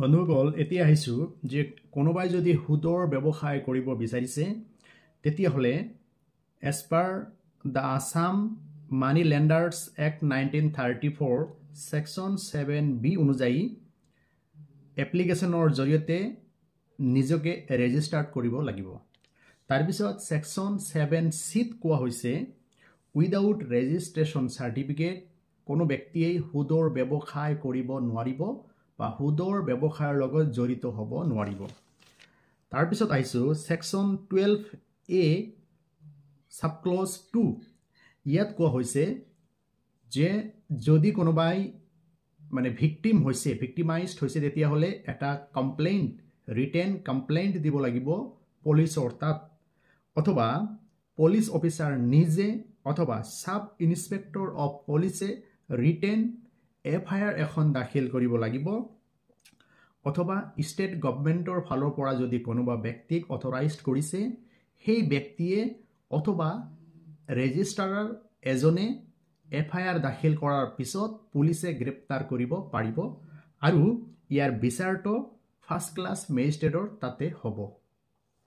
বন্ধুসকল এতিয়া আহিছোঁ যে কোনোবাই যদি সুদৰ ব্যৱসায় কৰিব বিচাৰিছে তেতিয়াহ'লে as per the Assam money lenders act nineteen thirty four section seven B অনুযায়ী এপ্লিকেশ্যনৰ জৰিয়তে নিজকে ৰেজিষ্টাৰ কৰিব লাগিব তাৰপিছত ছেকশ্যন ছেভেন চিত কোৱা হৈছে উইদাউট ৰেজিষ্ট্ৰেশ্যন চাৰ্টিফিকেট কোনো ব্যক্তিয়েই সুদৰ ব্যৱসায় কৰিব নোৱাৰিব বা সুদৰ ব্যৱসায়ৰ লগত জড়িত হ'ব নোৱাৰিব তাৰপিছত আহিছোঁ section twelve A subclause two ইয়াত কোৱা হৈছে যে যদি কোনোবাই মানে ভিক্টিম হৈছে ভিক্টিমাইজড হৈছে তেতিয়াহ'লে এটা কমপ্লেইণ্ট ৰিটেন কমপ্লেইণ্ট দিব লাগিব পুলিচৰ তাত অথবা পুলিচ অফিচাৰ নিজে অথবা ছাব ইনস্পেক্টৰ অফ পুলিচে ৰিটেন এফ আই আৰ এখন দাখিল কৰিব লাগিব অথবা ষ্টেট গভমেণ্টৰ ফালৰ পৰা যদি কোনোবা ব্যক্তিক অথৰাইজ কৰিছে সেই ব্যক্তিয়ে অথবা ৰেজিষ্ট্ৰাৰ এজনে এফ আই আৰ দাখিল কৰাৰ পিছত পুলিচে গ্ৰেপ্তাৰ কৰিব পাৰিব আৰু ইয়াৰ বিচাৰটো ফাৰ্ষ্ট ক্লাছ মেজিষ্ট্ৰেটৰ তাতে হ'ব